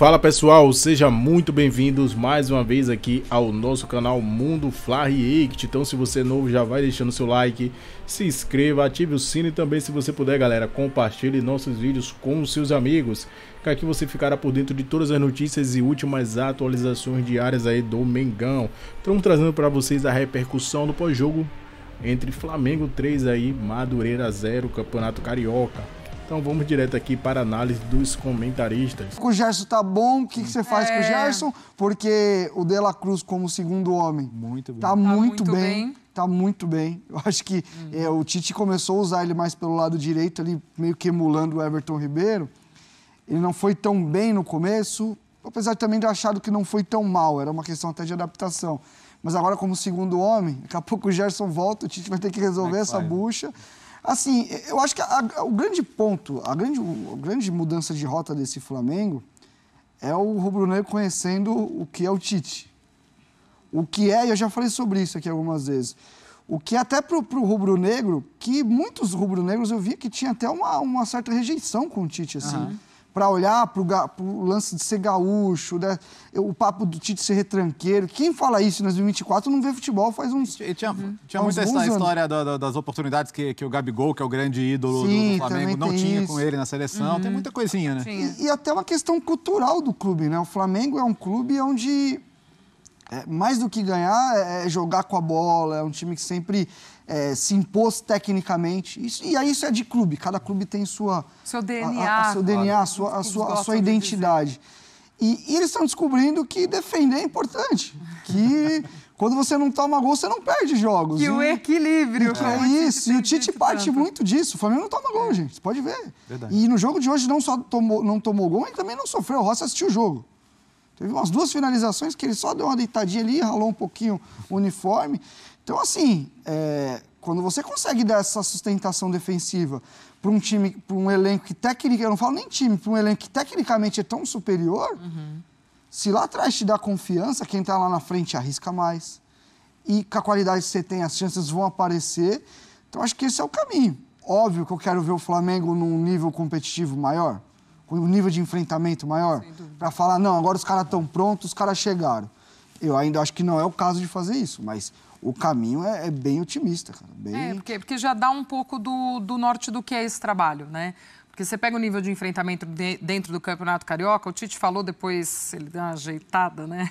Fala pessoal, seja muito bem-vindos mais uma vez aqui ao nosso canal Mundo Fla React. Então, se você é novo, já vai deixando seu like, se inscreva, ative o sino e também, se você puder, galera, compartilhe nossos vídeos com os seus amigos. Que aqui você ficará por dentro de todas as notícias e últimas atualizações diárias aí do Mengão. Estamos então, trazendo para vocês a repercussão do pós-jogo entre Flamengo 3 aí, Madureira 0, Campeonato Carioca. Então vamos direto aqui para a análise dos comentaristas. O Gerson tá bom, o que, que você faz é. com o é. Gerson? Porque o De La Cruz como segundo homem. Muito bem. Tá, tá muito, muito bem. bem. Tá muito bem. Eu acho que é, o Tite começou a usar ele mais pelo lado direito, ali meio que emulando o Everton Ribeiro. Ele não foi tão bem no começo, apesar também de eu achado que não foi tão mal, era uma questão até de adaptação. Mas agora, como segundo homem, daqui a pouco o Gerson volta, o Tite vai ter que resolver é que essa né? bucha. Né? Assim, eu acho que a, a, o grande ponto, a grande, a grande mudança de rota desse Flamengo é o rubro-negro conhecendo o que é o Tite. O que é, e eu já falei sobre isso aqui algumas vezes, o que é até pro, o rubro-negro, que muitos rubro-negros eu vi que tinha até uma, uma certa rejeição com o Tite, assim. Uhum para olhar para o lance de ser gaúcho, né? o papo do Tite ser retranqueiro. Quem fala isso em 2024 não vê futebol faz uns. E tinha uhum. muita tinha muito essa história das oportunidades que, que o Gabigol, que é o grande ídolo Sim, do, Flamengo, não tinha isso. com ele na seleção. Uhum. Tem muita coisinha, né? E, e, até uma questão cultural do clube, né? O Flamengo é um clube onde. É, mais do que ganhar, é, é jogar com a bola. É um time que sempre é, se impôs tecnicamente. Isso, e aí isso é de clube, cada clube tem sua, seu DNA, a, a, seu DNA, a sua, a sua, sua identidade. E, e, eles estão descobrindo que defender é importante, que quando você não toma gol, você não perde jogos. e, o equilíbrio. E é, é isso, e o Tite parte tanto. muito disso. O Flamengo não toma gol, é. gente, você pode ver. Verdade. E no jogo de hoje não só tomou, não tomou gol, ele também não sofreu. O Rossi assistiu o jogo. Teve umas duas finalizações que ele só deu uma deitadinha ali, ralou um pouquinho o uniforme. Então, assim, é, quando você consegue dar essa sustentação defensiva para um time, para um elenco que técnica, eu não falo nem time, para um elenco que tecnicamente é tão superior, uhum. se lá atrás te dá confiança, quem está lá na frente arrisca mais. E com a qualidade que você tem, as chances vão aparecer. Então, acho que esse é o caminho. Óbvio que eu quero ver o Flamengo num nível competitivo maior, com um nível de enfrentamento maior, para falar, não, agora os caras estão prontos, os caras chegaram. Eu ainda acho que não é o caso de fazer isso, mas o caminho é, é bem otimista. Cara, bem... É, porque, porque já dá um pouco do, do norte do que é esse trabalho, né? Porque você pega o nível de enfrentamento de, dentro do Campeonato Carioca, o Tite falou depois, ele deu uma ajeitada, né?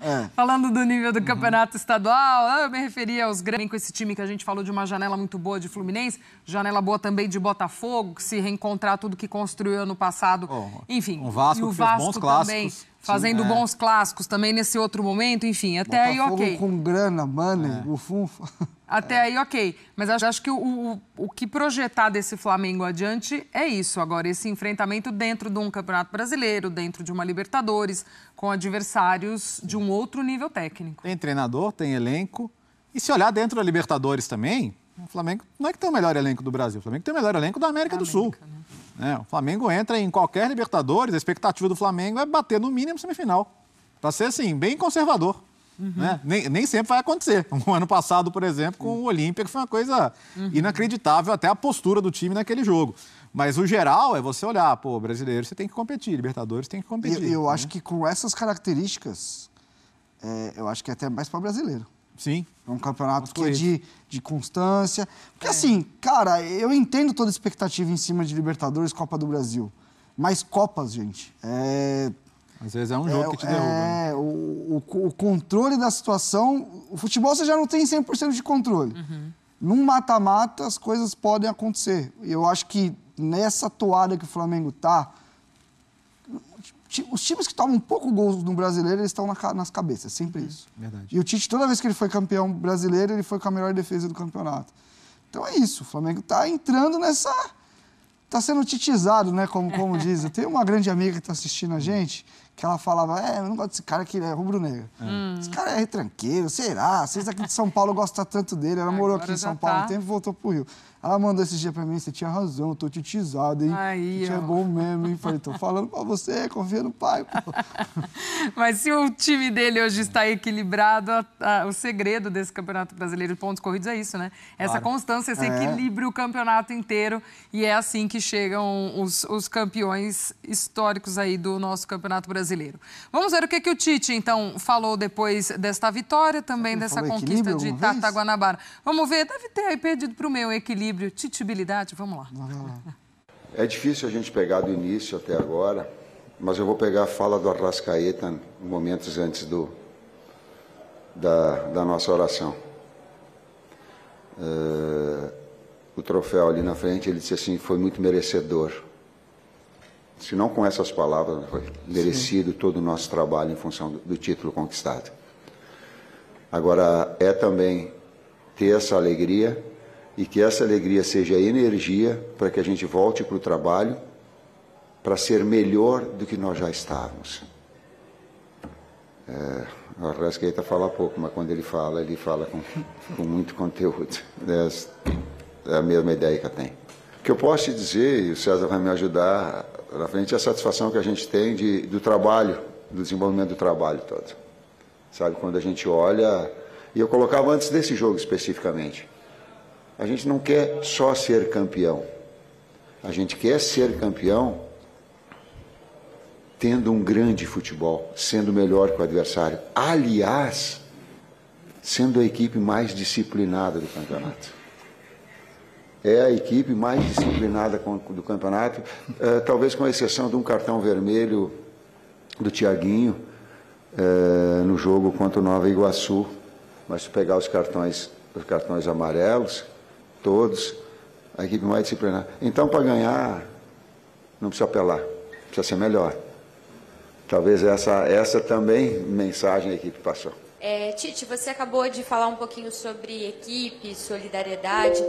É. Falando do nível do Campeonato uhum. Estadual, eu me referia aos grandes com esse time que a gente falou de uma janela muito boa de Fluminense, janela boa também de Botafogo, que se reencontrar tudo que construiu ano passado. Oh, Enfim, o Vasco, e o Vasco bons também. Clássicos. Fazendo Sim, é. bons clássicos também nesse outro momento, enfim, até Botafogo aí ok. Com grana, money, é. funfa. Até aí, ok. Mas acho, acho que o, o, o, que projetar desse Flamengo adiante é isso agora, esse enfrentamento dentro de um Campeonato Brasileiro, dentro de uma Libertadores, com adversários de um outro nível técnico. Tem treinador, tem elenco. E se olhar dentro da Libertadores também, o Flamengo não é que tem o melhor elenco do Brasil, o Flamengo tem o melhor elenco da América, da América do Sul. Né? É, o Flamengo entra em qualquer Libertadores, a expectativa do Flamengo é bater no mínimo semifinal. Para ser, assim, bem conservador. Uhum. Né? Nem, nem sempre vai acontecer. O ano passado, por exemplo, com o Olímpia, que foi uma coisa uhum. inacreditável, até a postura do time naquele jogo. Mas o geral é você olhar, pô, brasileiro você tem que competir, Libertadores tem que competir. E, eu né? acho que com essas características, é, eu acho que é até mais para brasileiro. Sim. É um campeonato é que é de, de constância. Porque é. assim, cara, eu entendo toda a expectativa em cima de Libertadores, Copa do Brasil. Mas Copas, gente, é às vezes é um jogo é, que te derruba. Né? É, o, o, o, controle da situação. O futebol você já não tem 100% de controle. Uhum. Num mata-mata, as coisas podem acontecer. E eu acho que nessa toada que o Flamengo tá, os times que tomam um pouco gols no brasileiro, eles estão na, nas cabeças, sempre uhum. isso. Verdade. E o Tite, toda vez que ele foi campeão brasileiro, ele foi com a melhor defesa do campeonato. Então é isso, o Flamengo está entrando nessa está sendo titizado, né? Como, como diz. Eu tenho uma grande amiga que está assistindo a gente, que ela falava, é, eu não gosto desse cara que é rubro-negro. É. Hum. Esse cara é retranqueiro, será? Vocês aqui de São Paulo gostam tanto dele. Ela Agora morou aqui em São Paulo tá. um tempo e voltou pro Rio. Ela mandou esse dia pra mim, você tinha razão, eu tô titizada, hein? Aí, é bom mesmo, hein? Falei, tô falando pra você, confia no pai, pô. Mas se o time dele hoje está equilibrado, a, a, o segredo desse Campeonato Brasileiro de Pontos Corridos é isso, né? Essa claro. constância, esse é. equilíbrio o campeonato inteiro. E é assim que chegam os, os campeões históricos aí do nosso Campeonato Brasileiro brasileiro. Vamos ver o que, que o Tite, então, falou depois desta vitória, também dessa conquista de Tata Guanabara. Vamos ver, deve ter aí perdido para o meu equilíbrio, titibilidade, vamos lá. Vamos lá. É difícil a gente pegar do início até agora, mas eu vou pegar a fala do Arrascaeta momentos antes do, da, da nossa oração. Uh, o troféu ali na frente, ele disse assim, foi muito merecedor se não com essas palavras, foi merecido Sim. todo o nosso trabalho em função do, do título conquistado. Agora, é também ter essa alegria e que essa alegria seja energia para que a gente volte para o trabalho para ser melhor do que nós já estávamos. É, o Arrascaeta fala pouco, mas quando ele fala, ele fala com, com muito conteúdo. É, é a mesma ideia que eu tenho que eu posso te dizer, e o César vai me ajudar na frente, é a satisfação que a gente tem de, do trabalho, do desenvolvimento do trabalho todo. Sabe, quando a gente olha, e eu colocava antes desse jogo especificamente, a gente não quer só ser campeão, a gente quer ser campeão tendo um grande futebol, sendo melhor que o adversário. Aliás, sendo a equipe mais disciplinada do campeonato é a equipe mais disciplinada do campeonato, é, talvez com exceção de um cartão vermelho do Tiaguinho é, eh, no jogo contra o Nova Iguaçu. Mas se pegar os cartões, os cartões amarelos, todos, a equipe mais disciplinada. Então, para ganhar, não precisa apelar, precisa ser melhor. Talvez essa, essa também mensagem a equipe passou. É, Tite, você acabou de falar um pouquinho sobre equipe, solidariedade.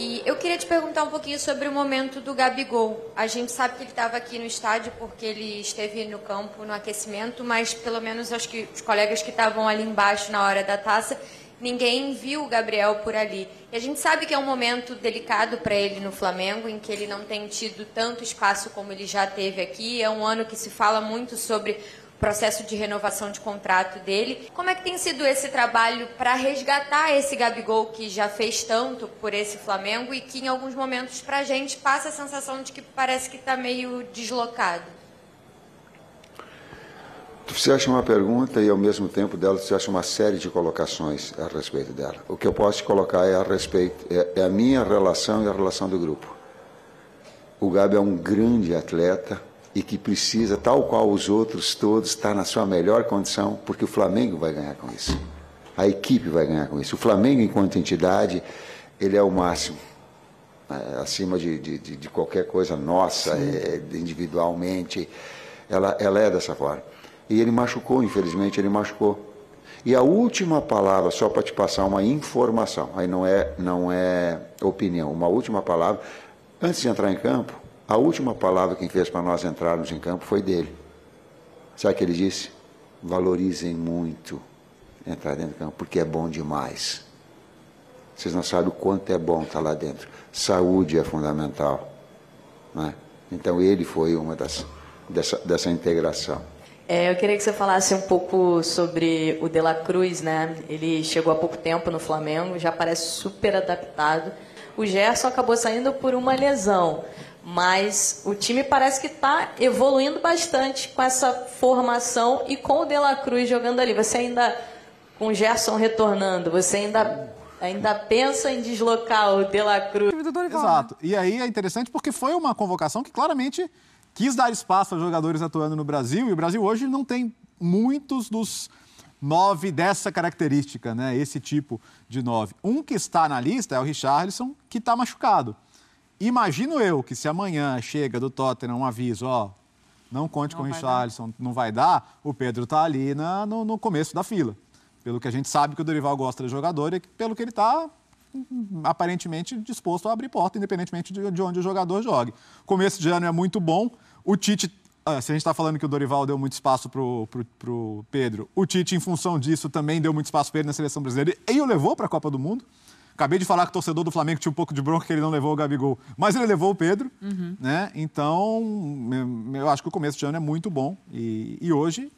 E eu queria te perguntar um pouquinho sobre o momento do Gabigol. A gente sabe que ele estava aqui no estádio porque ele esteve no campo no aquecimento, mas pelo menos acho que os colegas que estavam ali embaixo na hora da taça, ninguém viu o Gabriel por ali. E a gente sabe que é um momento delicado para ele no Flamengo, em que ele não tem tido tanto espaço como ele já teve aqui. É um ano que se fala muito sobre processo de renovação de contrato dele. Como é que tem sido esse trabalho para resgatar esse Gabigol que já fez tanto por esse Flamengo e que em alguns momentos para a gente passa a sensação de que parece que está meio deslocado? Você acha uma pergunta e ao mesmo tempo dela você acha uma série de colocações a respeito dela. O que eu posso te colocar é a respeito é, é a minha relação e a relação do grupo. O Gabi é um grande atleta, e que precisa, tal qual os outros todos, estar na sua melhor condição, porque o Flamengo vai ganhar com isso. A equipe vai ganhar com isso. O Flamengo, enquanto entidade, ele é o máximo. É, acima de, de, de, qualquer coisa nossa, é, individualmente. Ela, ela é dessa forma. E ele machucou, infelizmente, ele machucou. E a última palavra, só para te passar uma informação, aí não é, não é opinião, uma última palavra. Antes de entrar em campo, a última palavra que fez para nós entrarmos em campo foi dele. Sabe o que ele disse? Valorizem muito entrar dentro do campo, porque é bom demais. Vocês não sabem o quanto é bom estar lá dentro. Saúde é fundamental. Né? Então, ele foi uma das, dessa, dessa integração. É, eu queria que você falasse um pouco sobre o De La Cruz, né? Ele chegou há pouco tempo no Flamengo, já parece super adaptado. O Gerson acabou saindo por uma lesão, mas o time parece que está evoluindo bastante com essa formação e com o De La Cruz jogando ali. Você ainda, com o Gerson retornando, você ainda, ainda pensa em deslocar o De La Cruz. Né? Exato. E aí é interessante porque foi uma convocação que claramente quis dar espaço aos jogadores atuando no Brasil. E o Brasil hoje não tem muitos dos nove dessa característica, né? Esse tipo de nove. Um que está na lista é o Richarlison, que está machucado. Imagino eu que se amanhã chega do Tottenham um aviso, ó, não conte não com o Richarlison, não vai dar, o Pedro está ali na, no, no, começo da fila. Pelo que a gente sabe que o Dorival gosta de jogador e pelo que ele está hum, aparentemente disposto a abrir porta, independentemente de, de onde o jogador jogue. Começo de ano é muito bom. O Tite ah, se a gente está falando que o Dorival deu muito espaço para o Pedro, o Tite, em função disso, também deu muito espaço para ele na seleção brasileira e o levou para a Copa do Mundo. Acabei de falar que o torcedor do Flamengo tinha um pouco de bronca que ele não levou o Gabigol, mas ele levou o Pedro, uhum. né? Então, eu acho que o começo de ano é muito bom. E, e hoje,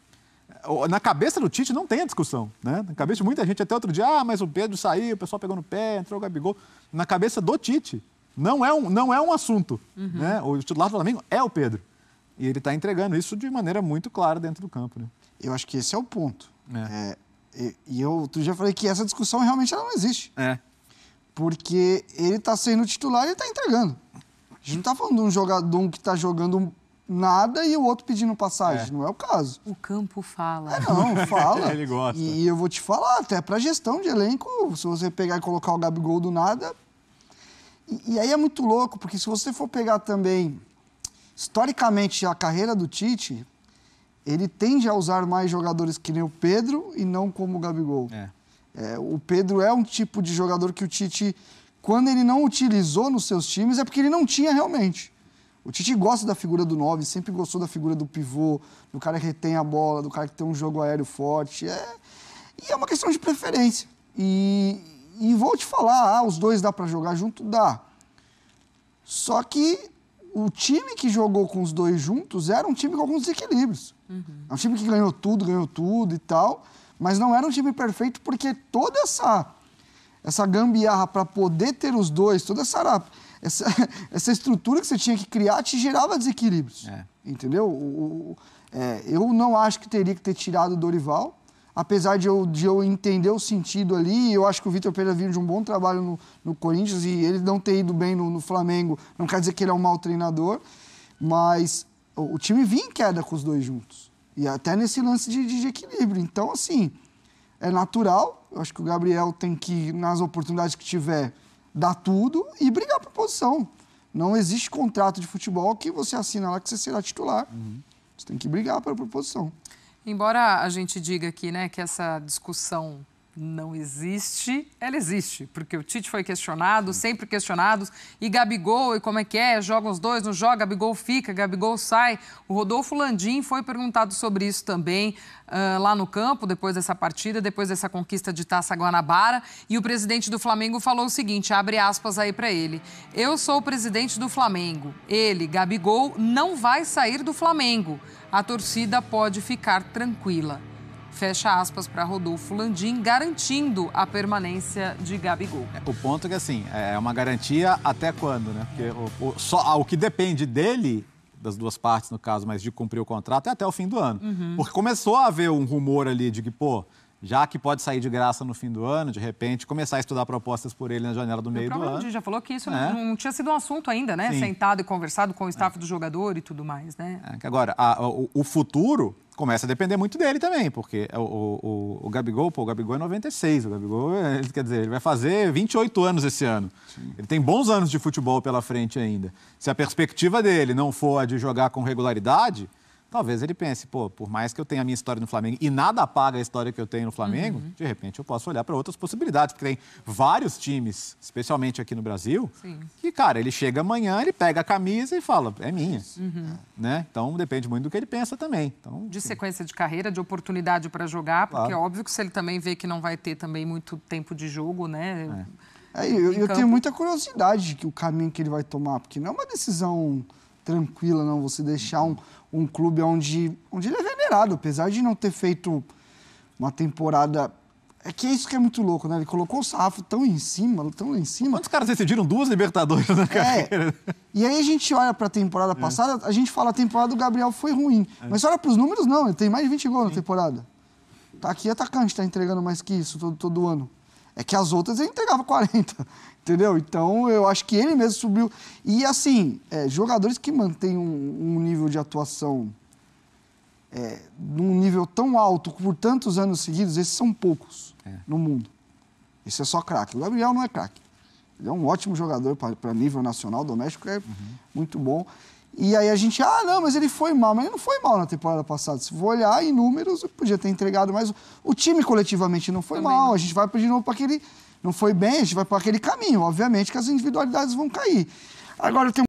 na cabeça do Tite não tem a discussão, né? Na cabeça de muita gente, até outro dia, ah, mas o Pedro saiu, o pessoal pegou no pé, entrou o Gabigol. Na cabeça do Tite, não é um, não é um assunto, uhum. né? O titular do Flamengo é o Pedro. E ele está entregando isso de maneira muito clara dentro do campo, né? Eu acho que esse é o ponto. É. É, e, e eu outro dia falei que essa discussão realmente não existe. É. Porque ele está sendo titular e ele está entregando. A gente não está falando de um jogador que está jogando nada e o outro pedindo passagem. É. Não é o caso. O campo fala. É, não, fala. ele gosta. E eu vou te falar, até para gestão de elenco, se você pegar e colocar o Gabigol do nada. E, e aí é muito louco, porque se você for pegar também, historicamente, a carreira do Tite, ele tende a usar mais jogadores que nem o Pedro e não como o Gabigol. É. É, o Pedro é um tipo de jogador que o Tite, quando ele não utilizou nos seus times, é porque ele não tinha realmente. O Tite gosta da figura do 9, sempre gostou da figura do pivô, do cara que retém a bola, do cara que tem um jogo aéreo forte. É... E é uma questão de preferência. E, e vou te falar, ah, os dois dá para jogar junto? Dá. Só que o time que jogou com os dois juntos era um time com alguns desequilíbrios. Uhum. É um time que ganhou tudo, ganhou tudo e tal. Mas não era um time perfeito porque toda essa essa gambiarra para poder ter os dois, toda essa, essa, essa, estrutura que você tinha que criar te gerava desequilíbrios. É. Entendeu? O, o, é, eu não acho que teria que ter tirado o Dorival, apesar de eu, de eu entender o sentido ali. Eu acho que o Vitor Pereira vinha de um bom trabalho no, no, Corinthians e ele não ter ido bem no, no, Flamengo não quer dizer que ele é um mau treinador, mas o, o time vinha em queda com os dois juntos. E até nesse lance de, de, equilíbrio. Então, assim, é natural. Eu acho que o Gabriel tem que, nas oportunidades que tiver, dar tudo e brigar por posição. Não existe contrato de futebol que você assina lá que você será titular. Uhum. Você tem que brigar pela posição. Embora a gente diga aqui né, que essa discussão não existe, ela existe, porque o Tite foi questionado, sempre questionado, e Gabigol, e como é que é, jogam os dois, não joga, Gabigol fica, Gabigol sai. O Rodolfo Landim foi perguntado sobre isso também uh, lá no campo, depois dessa partida, depois dessa conquista de Taça Guanabara, e o presidente do Flamengo falou o seguinte, abre aspas aí para ele, eu sou o presidente do Flamengo, ele, Gabigol, não vai sair do Flamengo, a torcida pode ficar tranquila fecha aspas para Rodolfo Landim, garantindo a permanência de Gabigol. O ponto é que, assim, é, é uma garantia até quando, né? Porque o, o só, ah, o que depende dele, das duas partes no caso, mas de cumprir o contrato, é até o fim do ano. Uhum. Porque começou a haver um rumor ali de que, pô, já que pode sair de graça no fim do ano, de repente, começar a estudar propostas por ele na janela do meio do ano. O já falou que isso é. não, não, tinha sido um assunto ainda, né? Sim. Sentado e conversado com o staff é. do jogador e tudo mais, né? É. Agora, a, o, o futuro começa a depender muito dele também, porque é o, o, o, Gabigol, pô, o Gabigol é 96, o Gabigol, é, quer dizer, ele vai fazer 28 anos esse ano. Sim. Ele tem bons anos de futebol pela frente ainda. Se a perspectiva dele não for a de jogar com regularidade, talvez ele pense, pô, por mais que eu tenha a minha história no Flamengo e nada apaga a história que eu tenho no Flamengo, uhum. de repente eu posso olhar para outras possibilidades, porque tem vários times, especialmente aqui no Brasil, Sim. que, cara, ele chega amanhã, ele pega a camisa e fala, é minha. Uhum. Né? Então depende muito do que ele pensa também. Então, de sequência de carreira, de oportunidade para jogar, porque claro. é óbvio que se ele também vê que não vai ter também muito tempo de jogo, né? É. É, eu, eu tenho muita curiosidade que o caminho que ele vai tomar, porque não é uma decisão tranquila, não. Você deixar um, um clube onde, onde ele é venerado, apesar de não ter feito uma temporada. É que é isso que é muito louco, né? Ele colocou o sarrafo tão em cima, tão em cima. Quantos caras decidiram duas Libertadores na é. carreira? É. E aí a gente olha para a temporada é. passada, é. a gente fala a temporada do Gabriel foi ruim. É. Mas olha para os números, não. Ele tem mais de 20 gols Sim. na temporada. Tá aqui atacante, tá entregando mais que isso todo, todo ano. É que as outras ele entregava 40, entendeu? Então eu acho que ele mesmo subiu. E assim, é, jogadores que mantêm um, um nível de atuação é, num nível tão alto por tantos anos seguidos, esses são poucos é. no mundo. Esse é só craque. O Gabriel não é craque. Ele é um ótimo jogador para nível nacional, doméstico, é uhum. muito bom. E aí a gente, ah, não, mas ele foi mal. Mas ele não foi mal na temporada passada. Se for olhar em números, podia ter entregado mais. O time coletivamente não foi Também mal. Não. A gente vai de novo para aquele. Não foi bem, a gente vai para aquele caminho. Obviamente que as individualidades vão cair. Agora tem